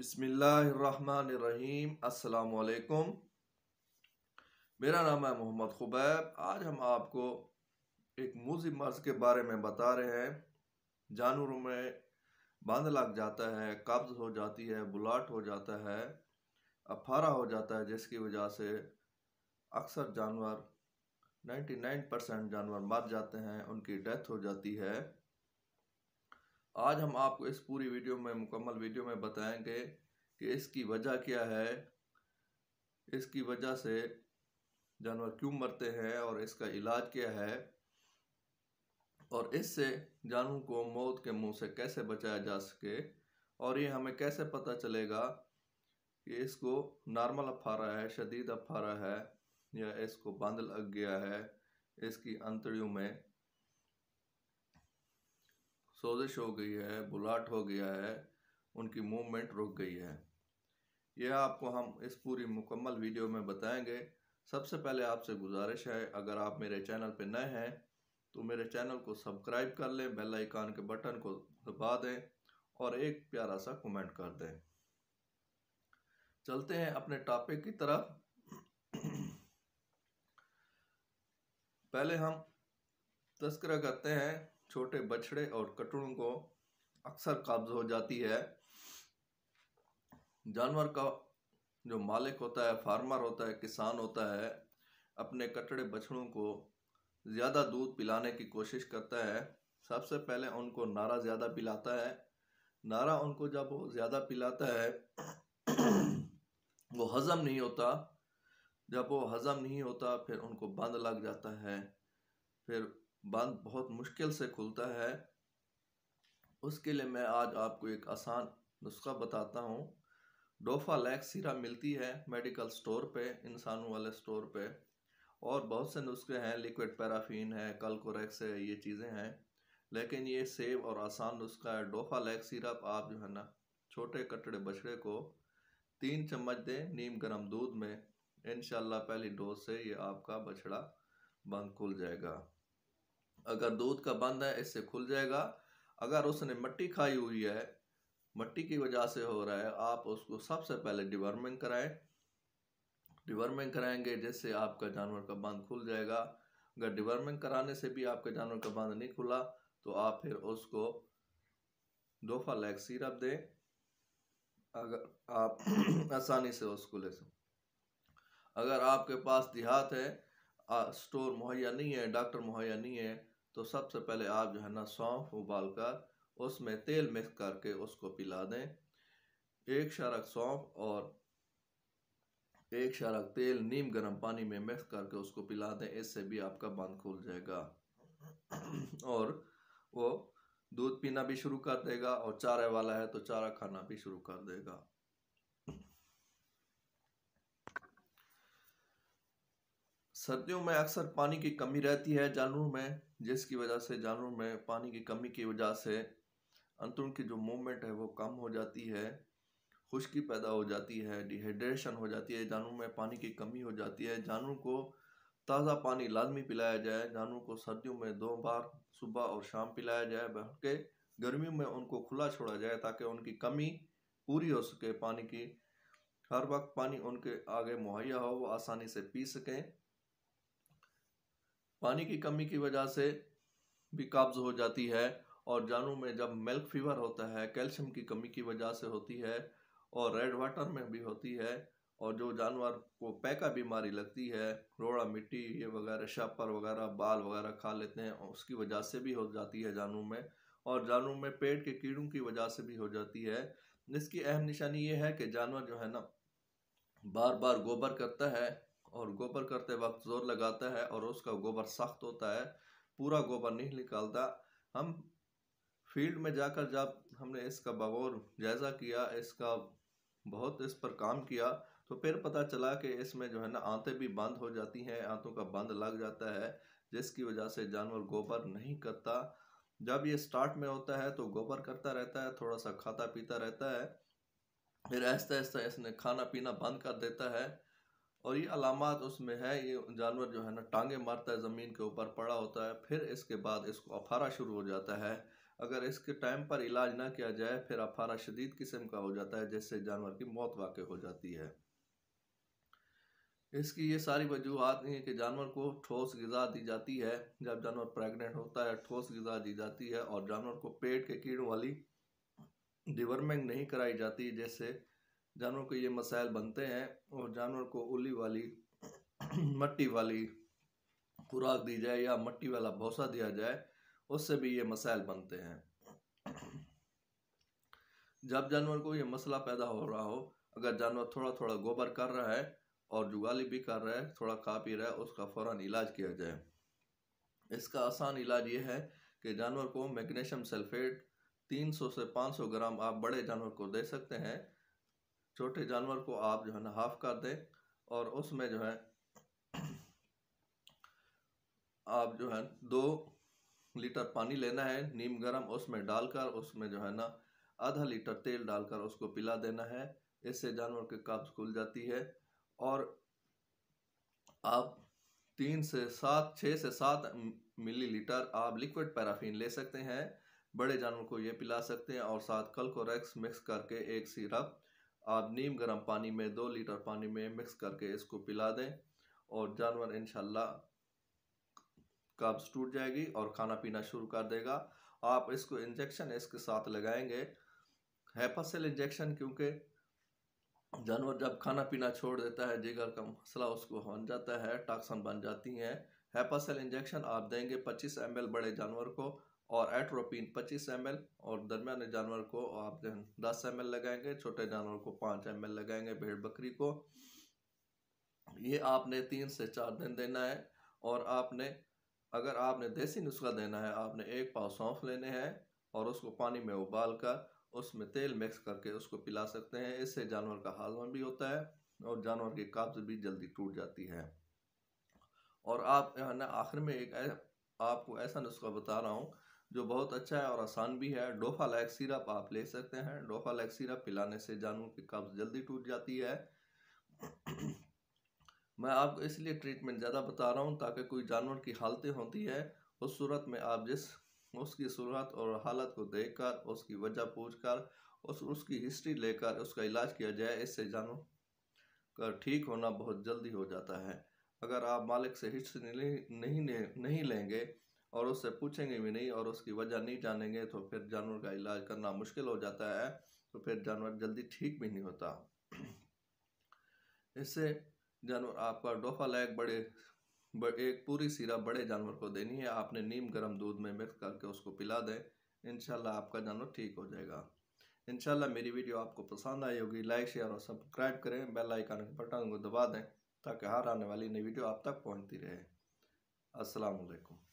बिसमीम् असलकुम मेरा नाम है मोहम्मद खुबैब आज हम आपको एक मूजी मर्ज़ के बारे में बता रहे हैं जानवरों में बांध लग जाता है कब्ज़ हो जाती है बुलाट हो जाता है अफारा हो जाता है जिसकी वजह से अक्सर जानवर 99 परसेंट जानवर मर जाते हैं उनकी डेथ हो जाती है आज हम आपको इस पूरी वीडियो में मुकम्मल वीडियो में बताएंगे कि इसकी वजह क्या है इसकी वजह से जानवर क्यों मरते हैं और इसका इलाज क्या है और इससे जानवरों को मौत के मुंह से कैसे बचाया जा सके और ये हमें कैसे पता चलेगा कि इसको नॉर्मल अफारा है शदीद अफारा है या इसको बांदल अग गया है इसकी अंतड़ियों में सोजिश हो गई है बुलाट हो गया है उनकी मूवमेंट रुक गई है यह आपको हम इस पूरी मुकम्मल वीडियो में बताएंगे सबसे पहले आपसे गुजारिश है अगर आप मेरे चैनल पर नए हैं तो मेरे चैनल को सब्सक्राइब कर लें बेल आइकान के बटन को दबा दें और एक प्यारा सा कमेंट कर दें चलते हैं अपने टॉपिक की तरफ पहले हम तस्करा करते हैं छोटे बछड़े और कटड़ों को अक्सर कब्ज हो जाती है जानवर का जो मालिक होता है फार्मर होता है किसान होता है अपने कटड़े बछड़ों को ज़्यादा दूध पिलाने की कोशिश करता है सबसे पहले उनको नारा ज़्यादा पिलाता है नारा उनको जब वो ज़्यादा पिलाता है वो हज़म नहीं होता जब वो हज़म नहीं होता फिर उनको बंद लग जाता है फिर बंद बहुत मुश्किल से खुलता है उसके लिए मैं आज आपको एक आसान नुस्खा बताता हूँ डोफा लैक्स सीरा मिलती है मेडिकल स्टोर पे इंसानों वाले स्टोर पे और बहुत से नुस्खे हैं लिक्विड पैराफीन है कलकोरेक्स है ये चीज़ें हैं लेकिन ये सेव और आसान नुस्खा है डोफा लैक सिरप आप जो है ना छोटे कटड़े बछड़े को तीन चम्मच दें नीम गर्म दूध में इन पहली डोज से ये आपका बछड़ा बंद खुल जाएगा अगर दूध का बंद है इससे खुल जाएगा अगर उसने मट्टी खाई हुई है मट्टी की वजह से हो रहा है आप उसको सबसे पहले डिवर्मिंग कराएं डिवर्मिंग कराएंगे जिससे आपका जानवर का बांध खुल जाएगा अगर डिवर्मिंग कराने से भी आपका जानवर का बांध नहीं खुला तो आप फिर उसको दोफा लैग सीरप दें अगर आप आसानी से उसको ले सकें अगर आपके पास देहात है स्टोर मुहैया नहीं है डॉक्टर मुहैया नहीं है तो सबसे पहले आप जो है ना सौंफ उबाल कर उसमें तेल मिक्स करके उसको पिला दें एक शरक सौंफ और एक शरक तेल नीम गर्म पानी में मिक्स करके उसको पिला दें इससे भी आपका बंद खुल जाएगा और वो दूध पीना भी शुरू कर देगा और चारे वाला है तो चारा खाना भी शुरू कर देगा सर्दियों में अक्सर पानी की कमी रहती है जानवरों में जिसकी वजह से जानवरों में पानी की कमी की वजह से अंतरण की जो मूवमेंट है वो कम हो जाती है खुश्की पैदा हो जाती है डिहाइड्रेशन हो जाती है जानवरों में पानी की कमी हो जाती है जानवरों को ताज़ा पानी लाजमी पिलाया जाए जानवरों को सर्दियों में दो बार सुबह और शाम पिलाया जाए बल्कि गर्मियों में उनको खुला छोड़ा जाए ताकि उनकी कमी पूरी हो सके पानी की हर वक्त पानी उनके आगे मुहैया हो वो आसानी से पी सकें पानी की कमी की वजह से भी कब्ज हो जाती है और जानू में जब मिल्क फीवर होता है कैल्शियम की कमी की वजह से होती है और रेड वाटर में भी होती है और जो जानवर को पैका बीमारी लगती है रोड़ा मिट्टी ये वगैरह शापर वगैरह बाल वगैरह खा लेते हैं उसकी वजह से भी हो जाती है जानू में और जानू में पेट के कीड़ों की वजह से भी हो जाती है इसकी अहम निशानी ये है कि जानवर जो है ना बार बार गोबर करता है और गोबर करते वक्त जोर लगाता है और उसका गोबर सख्त होता है पूरा गोबर नहीं निकालता हम फील्ड में जाकर जब हमने इसका बगौर जायज़ा किया इसका बहुत इस पर काम किया तो फिर पता चला कि इसमें जो है ना आंतें भी बंद हो जाती हैं आंतों का बंद लग जाता है जिसकी वजह से जानवर गोबर नहीं करता जब ये स्टार्ट में होता है तो गोबर करता रहता है थोड़ा सा खाता पीता रहता है फिर ऐसा ऐसा इसने खाना पीना बंद कर देता है और ये अलामत उसमें है ये जानवर जो है ना टांगे मारता है ज़मीन के ऊपर पड़ा होता है फिर इसके बाद इसको अफारा शुरू हो जाता है अगर इसके टाइम पर इलाज ना किया जाए फिर अफारा शदीद किस्म का हो जाता है जिससे जानवर की मौत वाक़ हो जाती है इसकी ये सारी वजूहत हैं कि जानवर को ठोस गज़ा दी जाती है जब जानवर प्रेग्नेंट होता है ठोस गज़ा दी जाती है और जानवर को पेट के कीड़ों वाली डिवर्मिंग नहीं कराई जाती जैसे जानवर को ये मसाइल बनते हैं और जानवर को उली वाली मट्टी वाली खुराक दी जाए या मट्टी वाला भोसा दिया जाए उससे भी ये मसाइल बनते हैं जब जानवर को ये मसला पैदा हो रहा हो अगर जानवर थोड़ा थोड़ा गोबर कर रहा है और जुगाली भी कर रहा है थोड़ा खा पी रहा है उसका फ़ौरन इलाज किया जाए इसका आसान इलाज ये है कि जानवर को मैग्नीशियम सल्फेट 300 से 500 ग्राम आप बड़े जानवर को दे सकते हैं छोटे जानवर को आप जो है ना हाफ कर दें और उसमें जो है आप जो है दो लीटर पानी लेना है नीम गर्म उसमें डालकर उसमें जो है ना आधा लीटर तेल डालकर उसको पिला देना है इससे जानवर के कब्ज खुल जाती है और आप तीन से सात छः से सात मिलीलीटर आप लिक्विड पैराफिन ले सकते हैं बड़े जानवर को ये पिला सकते हैं और साथ कल को रेक्स मिक्स करके एक सिरप आप नीम गर्म पानी में दो लीटर पानी में मिक्स करके इसको पिला दें और जानवर इन कब्ज टूट जाएगी और खाना पीना शुरू कर देगा आप इसको इंजेक्शन इसके साथ लगाएंगे हैपासिल इंजेक्शन क्योंकि जानवर जब खाना पीना छोड़ देता है जिगर का मसला उसको बन जाता है टॉक्सन बन जाती हैं हैपासिल इंजेक्शन आप देंगे 25 एम बड़े जानवर को और एट्रोपिन 25 एम और दरमियाने जानवर को आप दस एम लगाएंगे छोटे जानवर को पाँच एम लगाएंगे भेड़ बकरी को ये आपने तीन से चार दिन देना है और आपने अगर आपने देसी नुस्खा देना है आपने एक पाव सौंफ लेने हैं और उसको पानी में उबाल कर उसमें तेल मिक्स करके उसको पिला सकते हैं इससे जानवर का हाजमा भी होता है और जानवर की काब्ज भी जल्दी टूट जाती है और आप ना आखिर में एक आपको ऐसा नुस्खा बता रहा हूँ जो बहुत अच्छा है और आसान भी है डोफा लाइक सिरप आप ले सकते हैं डोफा लाइक सिरप पिलाने से जानवर की कब्ज जल्दी टूट जाती है मैं आपको इसलिए ट्रीटमेंट ज़्यादा बता रहा हूँ ताकि कोई जानवर की हालतें होती है उस सूरत में आप जिस उसकी सूरत और हालत को देख कर उसकी वजह पूछ कर उस उसकी हिस्ट्री लेकर उसका इलाज किया जाए इससे जानवर का ठीक होना बहुत जल्दी हो जाता है अगर आप मालिक से हिस्ट्री नहीं नहीं नहीं लेंगे और उससे पूछेंगे भी नहीं और उसकी वजह नहीं जानेंगे तो फिर जानवर का इलाज करना मुश्किल हो जाता है तो फिर जानवर जल्दी ठीक भी नहीं होता इससे जानवर आपका डोफा लैग बड़े एक पूरी सीरा बड़े जानवर को देनी है आपने नीम गर्म दूध में मिक्स करके उसको पिला दें इनशाला आपका जानवर ठीक हो जाएगा इनशाला मेरी वीडियो आपको पसंद आई होगी लाइक शेयर और सब्सक्राइब करें बेल आइकन के बटन को दबा दें ताकि हर आने वाली नई वीडियो आप तक पहुंचती रहे अस्सलाम वालेकुम